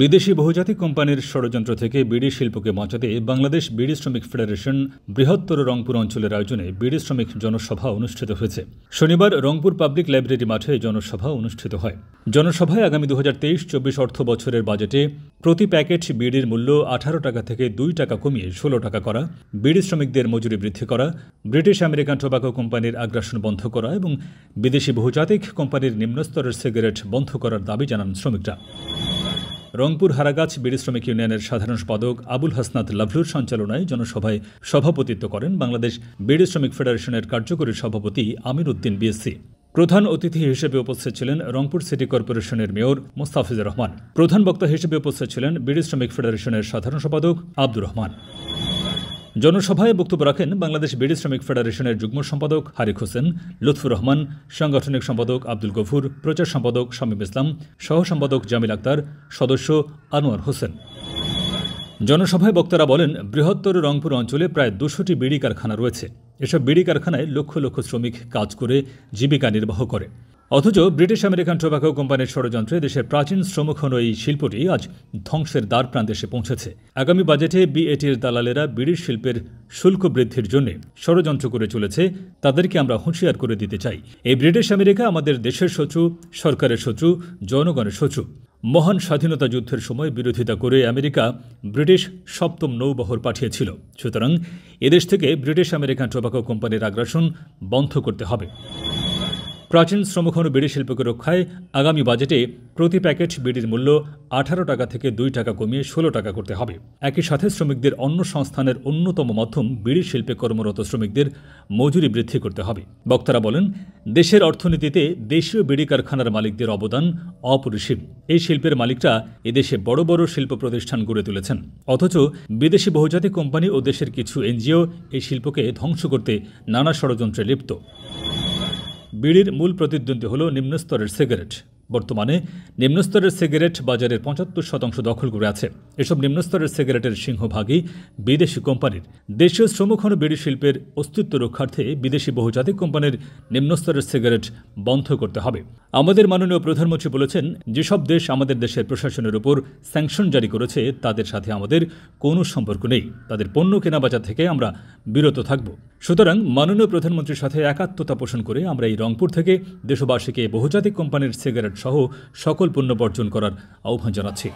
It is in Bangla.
বিদেশি বহুজাতিক কোম্পানির ষড়যন্ত্র থেকে বিড়ি শিল্পকে বাঁচাতে বাংলাদেশ বিড়ি শ্রমিক ফেডারেশন বৃহত্তর রংপুর অঞ্চলের আয়োজনে বিড়ি শ্রমিক জনসভা অনুষ্ঠিত হয়েছে শনিবার রংপুর পাবলিক লাইব্রেরি মাঠে জনসভা অনুষ্ঠিত হয় জনসভায় আগামী দু হাজার তেইশ চব্বিশ অর্থ বছরের বাজেটে প্রতি প্যাকেট বিড়ির মূল্য আঠারো টাকা থেকে দুই টাকা কমিয়ে ষোলো টাকা করা বিড়ি শ্রমিকদের মজুরি বৃদ্ধি করা ব্রিটিশ আমেরিকান টোবাকো কোম্পানির আগ্রাসন বন্ধ করা এবং বিদেশি বহুজাতিক কোম্পানির নিম্নস্তরের সিগারেট বন্ধ করার দাবি জানান শ্রমিকরা রংপুর হারাগাছ বিড়ি শ্রমিক ইউনিয়নের সাধারণ সম্পাদক আবুল হাসনাত লাভলুর সঞ্চালনায় জনসভায় সভাপতিত্ব করেন বাংলাদেশ বিড়ি শ্রমিক ফেডারেশনের কার্যকরী সভাপতি আমির উদ্দিন বিএসসি প্রধান অতিথি হিসেবে উপস্থিত ছিলেন রংপুর সিটি কর্পোরেশনের মেয়র মোস্তাফিজুর রহমান প্রধান বক্তা হিসেবে উপস্থিত ছিলেন বিড়ি শ্রমিক ফেডারেশনের সাধারণ সম্পাদক আব্দুর রহমান জনসভায় বক্তব্য রাখেন বাংলাদেশ বিড়ি শ্রমিক ফেডারেশনের যুগ্ম সম্পাদক হারিক হোসেন লুৎফুর রহমান সাংগঠনিক সম্পাদক আব্দুল গফুর প্রচার সম্পাদক শামীম ইসলাম সহ সম্পাদক জামিল আক্তার সদস্য আনোয়ার হোসেন জনসভায় বক্তারা বলেন বৃহত্তর রংপুর অঞ্চলে প্রায় দুশোটি বিড়ি কারখানা রয়েছে এসব বিড়ি কারখানায় লক্ষ লক্ষ শ্রমিক কাজ করে জীবিকা নির্বাহ করে অথচ ব্রিটিশ আমেরিকান টোবাকো কোম্পানির ষড়যন্ত্রে দেশের প্রাচীন শ্রমখন এই শিল্পটি আজ ধ্বংসের দ্বার প্রান্তে এসে পৌঁছেছে আগামী বাজেটে বিএটির দালালেরা বিড়ির শিল্পের শুল্ক বৃদ্ধির জন্য ষড়যন্ত্র করে চলেছে তাদেরকে আমরা হুঁশিয়ার করে দিতে চাই এই ব্রিটিশ আমেরিকা আমাদের দেশের শত্রু সরকারের শত্রু জনগণের শত্রু মহান স্বাধীনতা যুদ্ধের সময় বিরোধিতা করে আমেরিকা ব্রিটিশ সপ্তম নৌবহর পাঠিয়েছিল সুতরাং এদেশ থেকে ব্রিটিশ আমেরিকান টোবাকো কোম্পানির আগ্রাসন বন্ধ করতে হবে প্রাচীন শ্রমখন বিড়ি শিল্পকে রক্ষায় আগামী বাজেটে প্রতি প্যাকেট বিড়ির মূল্য আঠারো টাকা থেকে দুই টাকা কমিয়ে ষোলো টাকা করতে হবে একই সাথে শ্রমিকদের অন্য সংস্থানের অন্যতম মাধ্যম বিড়ি শিল্পে কর্মরত শ্রমিকদের মজুরি বৃদ্ধি করতে হবে বক্তারা বলেন দেশের অর্থনীতিতে দেশীয় বিড়ি কারখানার মালিকদের অবদান অপরিসীম এই শিল্পের মালিকরা এদেশে বড় বড় শিল্প প্রতিষ্ঠান গড়ে তুলেছেন অথচ বিদেশি বহুজাতিক কোম্পানি ও দেশের কিছু এনজিও এই শিল্পকে ধ্বংস করতে নানা ষড়যন্ত্রে লিপ্ত বিড়ির মূল প্রতিদ্বন্দ্বী হল নিম্নস্তরের সিগারেট বর্তমানে নিম্নস্তরের সিগারেট বাজারের পঁচাত্তর শতাংশ দখল করে আছে এসব নিম্নস্তরের সিগারেটের সিংহভাগই বিদেশি কোম্পানির দেশীয় শ্রমক্ষণ বিড়ি শিল্পের অস্তিত্ব রক্ষার্থে বিদেশি বহুজাতিক কোম্পানির নিম্নস্তরের সিগারেট বন্ধ করতে হবে আমাদের মাননীয় প্রধানমন্ত্রী বলেছেন যেসব দেশ আমাদের দেশের প্রশাসনের উপর স্যাংশন জারি করেছে তাদের সাথে আমাদের কোনো সম্পর্ক নেই তাদের পণ্য কেনাবেচা থেকে আমরা বিরত থাকব সুতরাং মাননীয় প্রধানমন্ত্রীর সাথে একাত্মতা পোষণ করে আমরা এই রংপুর থেকে দেশবাসীকে বহুজাতিক কোম্পানির সিগারেট সহ সকল পণ্য বর্জন করার আহ্বান জানাচ্ছি